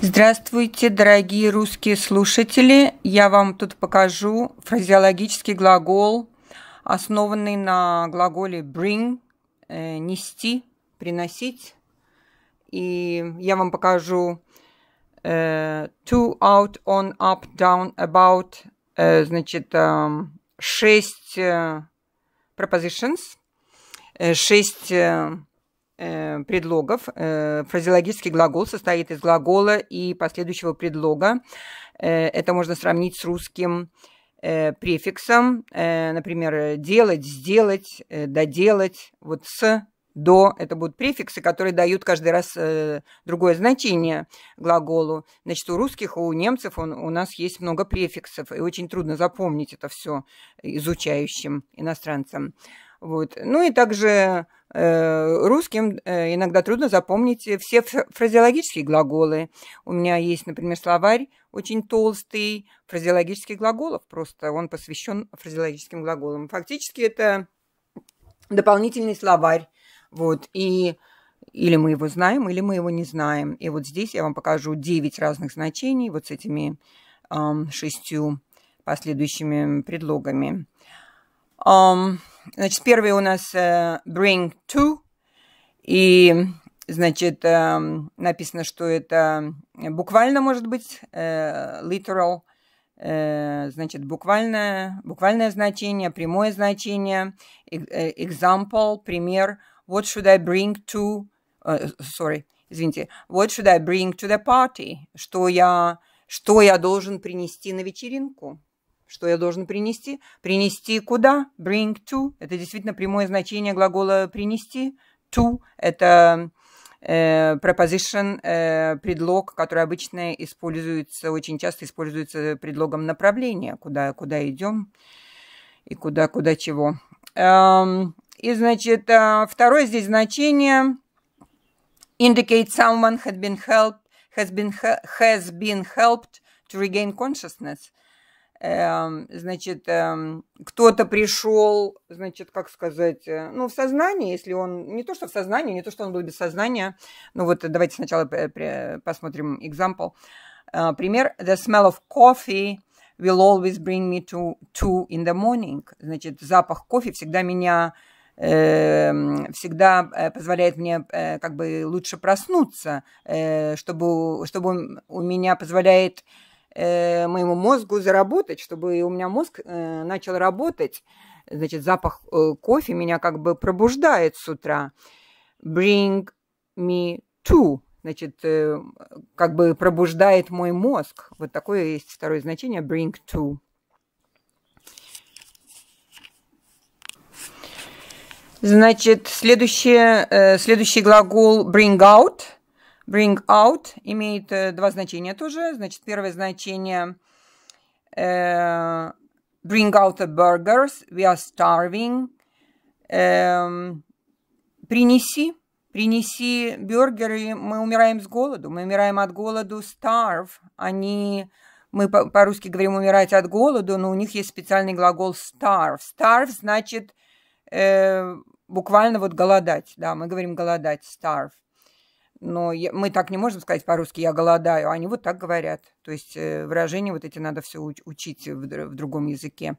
Здравствуйте, дорогие русские слушатели! Я вам тут покажу фразеологический глагол, основанный на глаголе bring э, – нести, приносить. И я вам покажу э, to, out, on, up, down, about, э, значит, эм, э, э, шесть э, prepositions, э, шесть э, Э, предлогов. Э, фразеологический глагол состоит из глагола и последующего предлога. Э, это можно сравнить с русским префиксом, например, делать, сделать, доделать, вот с, до, это будут префиксы, которые дают каждый раз другое значение глаголу. Значит, у русских, у немцев он, у нас есть много префиксов, и очень трудно запомнить это все изучающим иностранцам. Вот. Ну и также Э, русским э, иногда трудно запомнить все фразеологические глаголы. У меня есть, например, словарь очень толстый фразеологических глаголов, просто он посвящен фразеологическим глаголам. Фактически это дополнительный словарь. Вот, и или мы его знаем, или мы его не знаем. И вот здесь я вам покажу 9 разных значений вот с этими э, шестью последующими предлогами. Um, Значит, первый у нас э, bring to, и, значит, э, написано, что это э, буквально может быть, literal, значит, буквальное, буквальное значение, прямое значение, example, пример, what should I bring to, sorry, извините, what should I bring to the party, что я, что я должен принести на вечеринку, что я должен принести? Принести куда? Bring to. Это действительно прямое значение глагола принести. To – это э, preposition, э, предлог, который обычно используется, очень часто используется предлогом направления, куда, куда идем и куда, куда чего. Эм, и, значит, э, второе здесь значение indicate someone had been helped, has been, has been helped to regain consciousness. Эм, значит, эм, кто-то пришел, значит, как сказать, э, ну, в сознание, если он, не то, что в сознании, не то, что он был без сознания, ну, вот давайте сначала посмотрим example. Э, пример, the smell of coffee will always bring me to two in the morning. Значит, запах кофе всегда меня эм, всегда э, позволяет мне как бы лучше проснуться, чтобы, чтобы у меня позволяет Э, моему мозгу заработать, чтобы у меня мозг э, начал работать. Значит, запах э, кофе меня как бы пробуждает с утра. Bring me to, значит, как бы пробуждает мой мозг. Вот такое есть второе значение bring to. Значит, следующее, следующий глагол bring out – Bring out имеет э, два значения тоже. Значит, первое значение uh, bring out the burgers, we are starving. Uh, принеси, принеси бургеры, мы умираем с голоду, мы умираем от голоду starve. Они, мы по-русски говорим умирать от голоду, но у них есть специальный глагол starve. Starve значит э, буквально вот голодать, да, мы говорим голодать, starve но я, мы так не можем сказать по-русски «я голодаю», они вот так говорят. То есть э, выражения вот эти надо все учить в, в другом языке.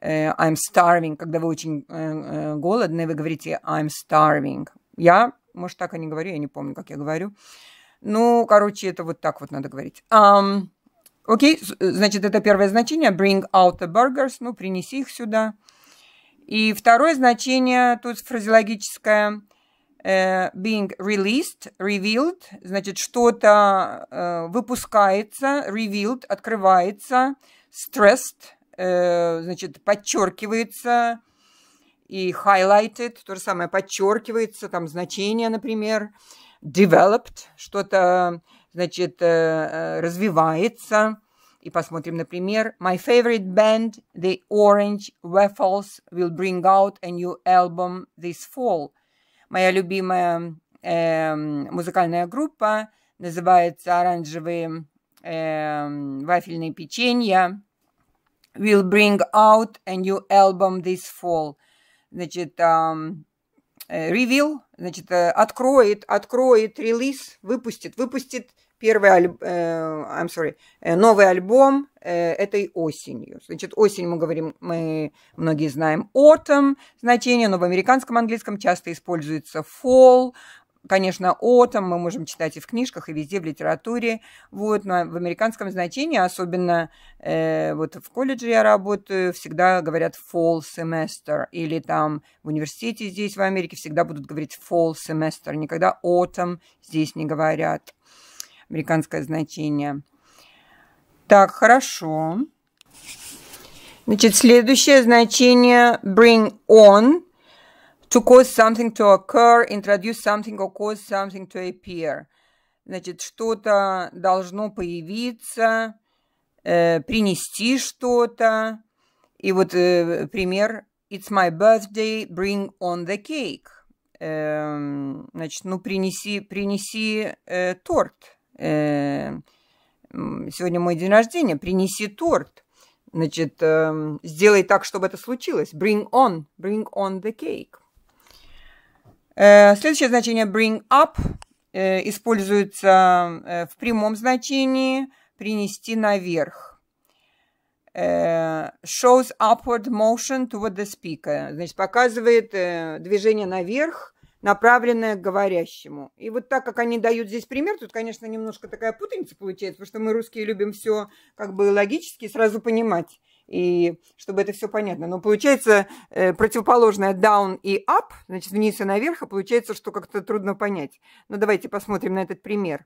Э, I'm starving, когда вы очень э, голодны, вы говорите I'm starving. Я, может, так и не говорю, я не помню, как я говорю. Ну, короче, это вот так вот надо говорить. Um, окей, значит, это первое значение. Bring out the burgers, ну, принеси их сюда. И второе значение, тут фразеологическое – Э, being released, revealed, значит, что-то э, выпускается, revealed, открывается, stressed, э, значит, подчеркивается и highlighted, то же самое, подчеркивается, там, значение, например, developed, что-то, значит, э, э развивается. И посмотрим, например, my favorite band, the Orange Waffles, will bring out a new album this fall – моя любимая э, музыкальная группа, называется «Оранжевые э, вафельные печенья». Will bring out a new album this fall. Значит, um, э, ревил, значит, э, откроет, откроет релиз, выпустит, выпустит первый альб... Э, I'm sorry, э, новый альбом э, этой осенью. Значит, осень мы говорим, мы многие знаем autumn значение, но в американском английском часто используется fall, конечно, autumn мы можем читать и в книжках, и везде в литературе. Вот, но в американском значении, особенно э, вот в колледже я работаю, всегда говорят fall semester. Или там в университете здесь, в Америке, всегда будут говорить fall semester. Никогда autumn здесь не говорят американское значение. Так, хорошо. Значит, следующее значение bring on to cause something to occur, introduce something or cause something to appear. Значит, что-то должно появиться, э, принести что-то. И вот э, пример It's my birthday, bring on the cake. Э, значит, ну принеси, принеси э, торт. Э, сегодня мой день рождения, принеси торт, значит, эм, сделай так, чтобы это случилось. Bring on, bring on the cake. Э, следующее значение bring up э, используется в прямом значении принести наверх. Shows upward motion toward the speaker. Значит, показывает движение наверх направленное к говорящему. И вот так как они дают здесь пример, тут, конечно, немножко такая путаница получается, потому что мы русские любим все как бы логически сразу понимать, и чтобы это все понятно. Но получается э, противоположное down и up, значит, вниз и наверх, и получается, что как-то трудно понять. Но давайте посмотрим на этот пример.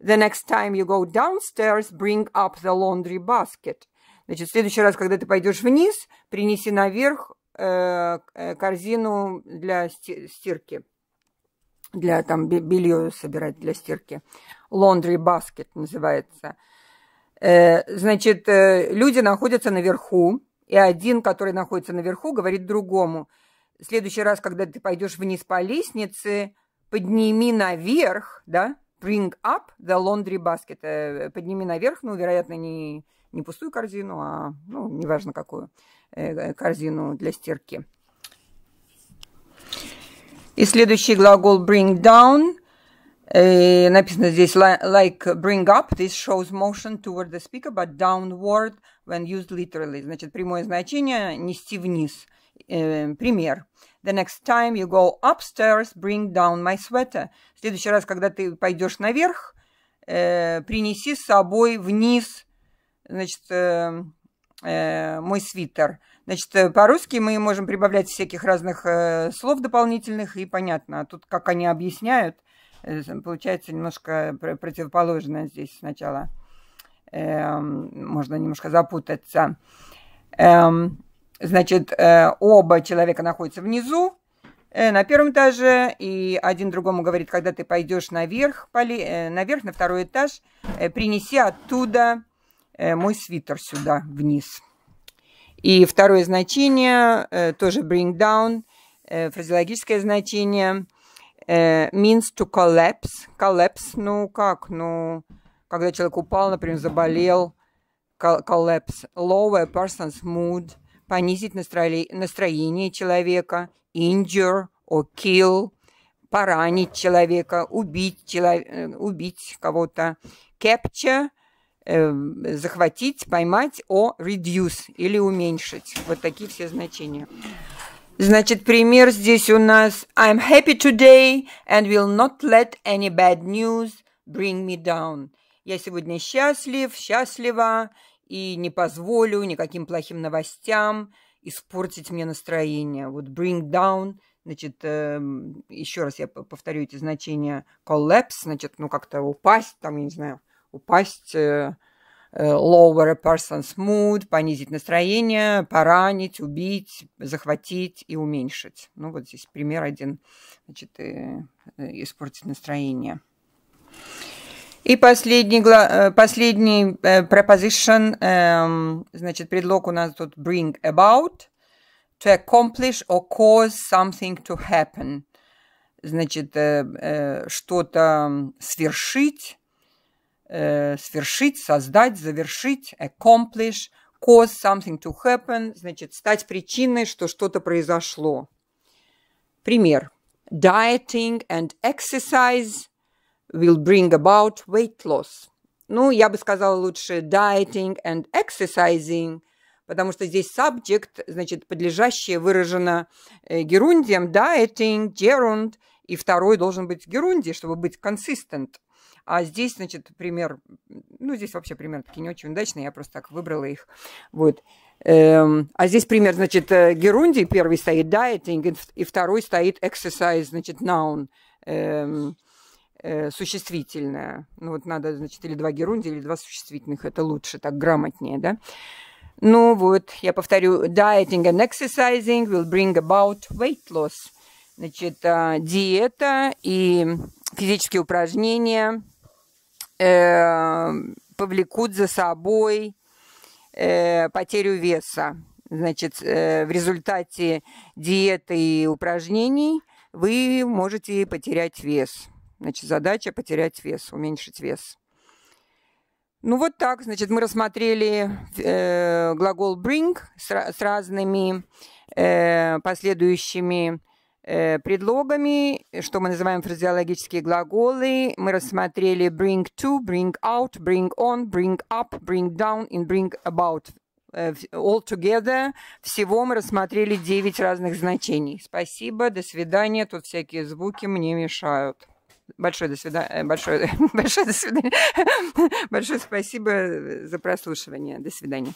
The next time you go downstairs, bring up the laundry basket. Значит, в следующий раз, когда ты пойдешь вниз, принеси наверх Э, корзину для стирки, для там белье собирать для стирки. Laundry basket называется. Э, значит, э, люди находятся наверху, и один, который находится наверху, говорит другому, в следующий раз, когда ты пойдешь вниз по лестнице, подними наверх, да, bring up the laundry basket. Э, подними наверх, ну, вероятно, не, не пустую корзину, а, ну, неважно какую, э, корзину для стирки. И следующий глагол bring down. Э, написано здесь like bring up. This shows motion toward the speaker, but downward when used literally. Значит, прямое значение нести вниз – Эм, пример. The next time you go upstairs, bring down my sweater. В следующий раз, когда ты пойдешь наверх, э, принеси с собой вниз, значит, э, э, мой свитер. Значит, э, по-русски мы можем прибавлять всяких разных э, слов дополнительных, и понятно. А тут, как они объясняют, э, получается немножко противоположно здесь сначала. Э, можно немножко запутаться. Um, Значит, э, оба человека находятся внизу, э, на первом этаже, и один другому говорит, когда ты пойдешь наверх, поли, э, наверх, на второй этаж, принеси оттуда мой свитер сюда, вниз. И второе значение, тоже bring down, фразеологическое значение, means to collapse. Collapse, ну как, ну, когда человек упал, например, заболел, collapse, lower person's mood – понизить настроение человека, injure or kill, поранить человека, убить, челов... Э, убить кого-то, capture, э, захватить, поймать, о reduce или уменьшить. Вот такие все значения. Значит, пример здесь у нас I'm happy today and will not let any bad news bring me down. Я сегодня счастлив, счастлива, и не позволю никаким плохим новостям испортить мне настроение. Вот bring down, значит, э, эм, еще раз я повторю эти значения collapse, значит, ну как-то упасть, там, я не знаю, упасть, э, э, lower a person's mood, понизить настроение, поранить, убить, захватить и уменьшить. Ну вот здесь пример один, значит, э, э, испортить настроение. И последний, э, последний э, preposition, эм, значит, предлог у нас тут bring about, to accomplish or cause something to happen. Значит, э, что-то свершить, свершить, создать, завершить, accomplish, cause something to happen, значит, стать причиной, что что-то произошло. Пример. Dieting and exercise – will bring about weight loss. Ну, я бы сказала лучше dieting and exercising, потому что здесь subject, значит, подлежащее выражено э, герундием, dieting, gerund, и второй должен быть герунди, чтобы быть consistent. А здесь, значит, пример, ну, здесь вообще пример такие не очень удачные, я просто так выбрала их. Вот. Эм, а здесь пример, значит, э, герунди, первый стоит dieting, и второй стоит exercise, значит, noun. Эм, Э, существительное. Ну вот надо, значит, или два герунди, или два существительных. Это лучше, так грамотнее, да? Ну вот, я повторю, dieting and exercising will bring about weight loss. Значит, а, диета и физические упражнения э, повлекут за собой э, потерю веса. Значит, э, в результате диеты и упражнений вы можете потерять вес. Значит, задача потерять вес, уменьшить вес. Ну вот так, значит, мы рассмотрели э, глагол bring с, с разными э, последующими э, предлогами, что мы называем фразеологические глаголы. Мы рассмотрели bring to, bring out, bring on, bring up, bring down and bring about. Э, all together всего мы рассмотрели 9 разных значений. Спасибо, до свидания. Тут всякие звуки мне мешают. Большое до свидания. Э, большое, большое до свидания. Большое спасибо э, за прослушивание. До свидания.